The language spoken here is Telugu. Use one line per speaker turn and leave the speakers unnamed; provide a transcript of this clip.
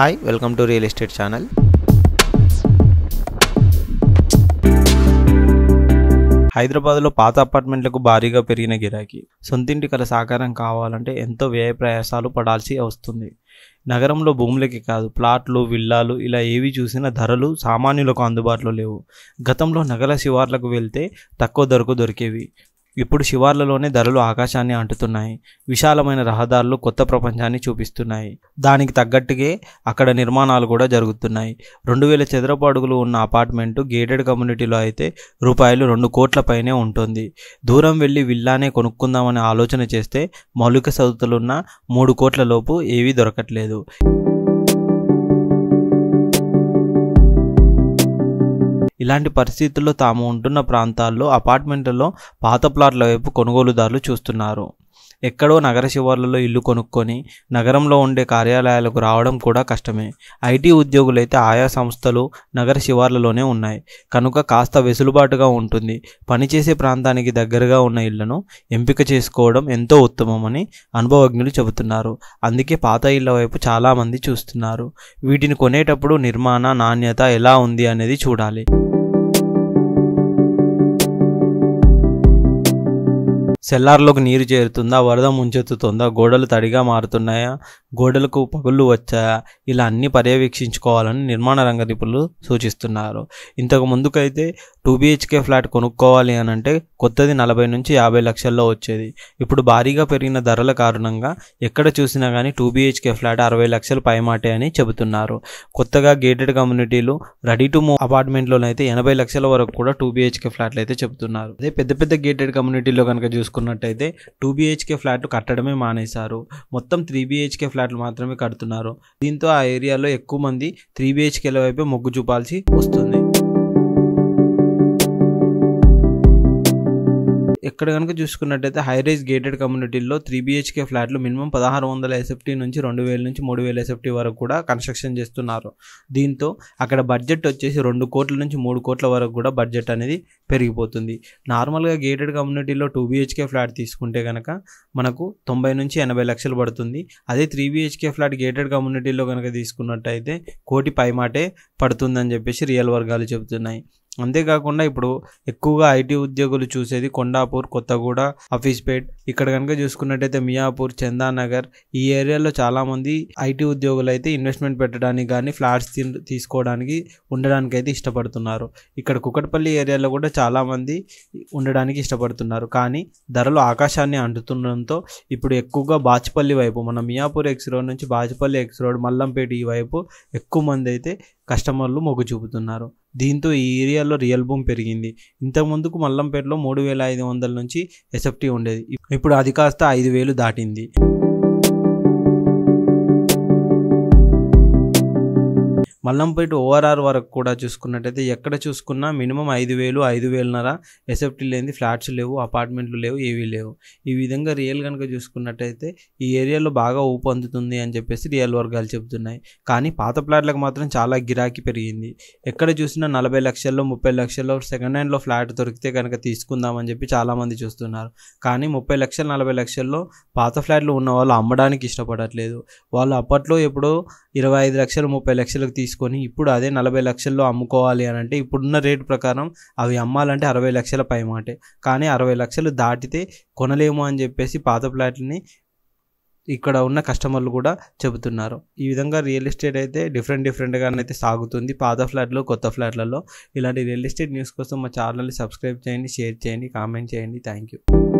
hi welcome to real estate channel హైదరాబాద్లో పాత అపార్ట్మెంట్లకు భారీగా పెరిగిన గిరాకీ సొంతింటి కల సాకారం కావాలంటే ఎంతో వ్యయ ప్రయాసాలు పడాల్సి వస్తుంది నగరంలో భూములకి కాదు ప్లాట్లు విల్లాలు ఇలా ఏవి చూసిన ధరలు సామాన్యులకు అందుబాటులో లేవు గతంలో నగర శివార్లకు వెళ్తే తక్కువ ధరకు దొరికేవి ఇప్పుడు శివార్లలోనే ధరలు ఆకాశాన్ని అంటుతున్నాయి విశాలమైన రహదారులు కొత్త ప్రపంచాన్ని చూపిస్తున్నాయి దానికి తగ్గట్టుగే అక్కడ నిర్మాణాలు కూడా జరుగుతున్నాయి రెండు వేల చదరపు అడుగులు ఉన్న అపార్ట్మెంట్ గేటెడ్ కమ్యూనిటీలో అయితే రూపాయలు రెండు కోట్ల పైనే ఉంటుంది దూరం వెళ్ళి విల్లానే కొనుక్కుందామనే ఆలోచన చేస్తే మౌలిక సదుతులున్న మూడు కోట్ల లోపు ఏవీ దొరకట్లేదు ఇలాంటి పరిస్థితుల్లో తాము ఉంటున్న ప్రాంతాల్లో అపార్ట్మెంట్లలో పాత ప్లాట్ల వైపు కొనుగోలుదారులు చూస్తున్నారు ఎక్కడో నగర శివార్లలో ఇల్లు కొనుక్కొని నగరంలో ఉండే కార్యాలయాలకు రావడం కూడా కష్టమే ఐటీ ఉద్యోగులైతే ఆయా సంస్థలు నగర శివార్లలోనే ఉన్నాయి కనుక కాస్త వెసులుబాటుగా ఉంటుంది పనిచేసే ప్రాంతానికి దగ్గరగా ఉన్న ఇళ్లను ఎంపిక చేసుకోవడం ఎంతో ఉత్తమమని అనుభవజ్ఞులు చెబుతున్నారు అందుకే పాత ఇళ్ల వైపు చాలామంది చూస్తున్నారు వీటిని కొనేటప్పుడు నిర్మాణ నాణ్యత ఎలా ఉంది అనేది చూడాలి సెల్లార్లోకి నీరు చేరుతుందా వరద ముంచెత్తుతుందా గోడలు తడిగా మారుతున్నాయా గోడలకు పగుళ్ళు వచ్చా ఇలా అన్ని పర్యవేక్షించుకోవాలని నిర్మాణ రంగ నిపుణులు సూచిస్తున్నారు ఇంతకు ముందుకైతే టూ బీహెచ్కే ఫ్లాట్ కొనుక్కోవాలి అని అంటే కొత్తది నలభై నుంచి యాభై లక్షల్లో వచ్చేది ఇప్పుడు భారీగా పెరిగిన ధరల కారణంగా ఎక్కడ చూసినా కానీ టూ బీహెచ్కే ఫ్లాట్ అరవై లక్షలు పైమాటే అని చెబుతున్నారు కొత్తగా గేటెడ్ కమ్యూనిటీలు రెడీ టు మూవ్ అపార్ట్మెంట్లోనైతే ఎనభై లక్షల వరకు కూడా టూ బీహెచ్కే ఫ్లాట్లు అయితే చెబుతున్నారు అదే పెద్ద పెద్ద గేటెడ్ కమ్యూనిటీలో కనుక చూసుకున్నట్టయితే టూ బీహెచ్కే ఫ్లాట్ కట్టడమే మానేశారు మొత్తం త్రీ బీహెచ్కే ఫ్లాట్ ఫ్లాట్లు మాత్రమే కడుతున్నారు దీంతో ఆ ఏరియాలో ఎక్కువ మంది త్రీ బిహెచ్కేల వైపు మొగ్గు చూపాల్సి వస్తుంది ఇక్కడ కనుక చూసుకున్నట్టయితే రేజ్ గేటెడ్ కమ్యూనిటీల్లో త్రీ బీహెచ్కే ఫ్లాట్లు మినిమం పదహారు వందల ఎస్ఎఫ్టీ నుంచి రెండు వేల నుంచి మూడు వేల ఎస్ఎఫ్టీ వరకు కూడా కన్స్ట్రక్షన్ చేస్తున్నారు దీంతో అక్కడ బడ్జెట్ వచ్చేసి రెండు కోట్ల నుంచి మూడు కోట్ల వరకు కూడా బడ్జెట్ అనేది పెరిగిపోతుంది నార్మల్గా గేటెడ్ కమ్యూనిటీలో టూ బీహెచ్కే ఫ్లాట్ తీసుకుంటే కనుక మనకు తొంభై నుంచి ఎనభై లక్షలు పడుతుంది అదే త్రీ బీహెచ్కే ఫ్లాట్ గేటెడ్ కమ్యూనిటీలో కనుక తీసుకున్నట్టయితే కోటి పైమాటే పడుతుందని చెప్పేసి రియల్ వర్గాలు చెబుతున్నాయి అంతేకాకుండా ఇప్పుడు ఎక్కువగా ఐటీ ఉద్యోగులు చూసేది కొండాపూర్ కొత్తగూడ ఆఫీస్పేట్ ఇక్కడ కనుక చూసుకున్నట్టయితే మియాపూర్ చందానగర్ ఈ ఏరియాలో చాలామంది ఐటీ ఉద్యోగులు అయితే ఇన్వెస్ట్మెంట్ పెట్టడానికి కానీ ఫ్లాట్స్ తీసుకోవడానికి ఉండడానికి అయితే ఇష్టపడుతున్నారు ఇక్కడ కుకట్పల్లి ఏరియాలో కూడా చాలామంది ఉండడానికి ఇష్టపడుతున్నారు కానీ ధరలు ఆకాశాన్ని అంటుతుండడంతో ఇప్పుడు ఎక్కువగా బాచిపల్లి వైపు మన మియాపూర్ ఎక్స్ రోడ్ నుంచి బాచిపల్లి ఎక్స్ రోడ్ మల్లంపేట ఈ వైపు ఎక్కువ మంది అయితే కస్టమర్లు మొగ్గు చూపుతున్నారు దీంతో ఈ ఏరియాలో రియల్ భూమి పెరిగింది ఇంతకుముందుకు మల్లంపేటలో మూడు వేల ఐదు వందల నుంచి ఎస్ఎఫ్టీ ఉండేది ఇప్పుడు అది కాస్త ఐదు వేలు దాటింది మల్లంపేట ఓఆర్ఆర్ వరకు కూడా చూసుకున్నట్టయితే ఎక్కడ చూసుకున్నా మినిమం ఐదు వేలు ఐదు వేలన్నర ఎస్ఎఫ్టీ లేని ఫ్లాట్స్ లేవు అపార్ట్మెంట్లు లేవు ఏవీ లేవు ఈ విధంగా రియల్ కనుక చూసుకున్నట్టయితే ఈ ఏరియాలో బాగా ఊపందుతుంది అని చెప్పేసి రియల్ వర్గాలు చెబుతున్నాయి కానీ పాత ఫ్లాట్లకు మాత్రం చాలా గిరాకీ పెరిగింది ఎక్కడ చూసినా నలభై లక్షల్లో ముప్పై లక్షల్లో సెకండ్ హ్యాండ్లో ఫ్లాట్ దొరికితే కనుక తీసుకుందామని చెప్పి చాలామంది చూస్తున్నారు కానీ ముప్పై లక్షలు నలభై లక్షల్లో పాత ఫ్లాట్లు ఉన్న వాళ్ళు అమ్మడానికి ఇష్టపడట్లేదు వాళ్ళు అప్పట్లో ఎప్పుడో ఇరవై ఐదు లక్షలు ముప్పై లక్షలకు తీసుకు తీసుకొని ఇప్పుడు అదే నలభై లక్షల్లో అమ్ముకోవాలి అని అంటే ఇప్పుడున్న రేటు ప్రకారం అవి అమ్మాలంటే అరవై లక్షల పై మాటే కానీ అరవై లక్షలు దాటితే కొనలేము అని చెప్పేసి పాత ఫ్లాట్ని ఇక్కడ ఉన్న కస్టమర్లు కూడా చెబుతున్నారు ఈ విధంగా రియల్ ఎస్టేట్ అయితే డిఫరెంట్ డిఫరెంట్గానైతే సాగుతుంది పాత ఫ్లాట్లు కొత్త ఫ్లాట్లలో ఇలాంటి రియల్ ఎస్టేట్ న్యూస్ కోసం మా ఛానల్ని సబ్స్క్రైబ్ చేయండి షేర్ చేయండి కామెంట్ చేయండి థ్యాంక్ యూ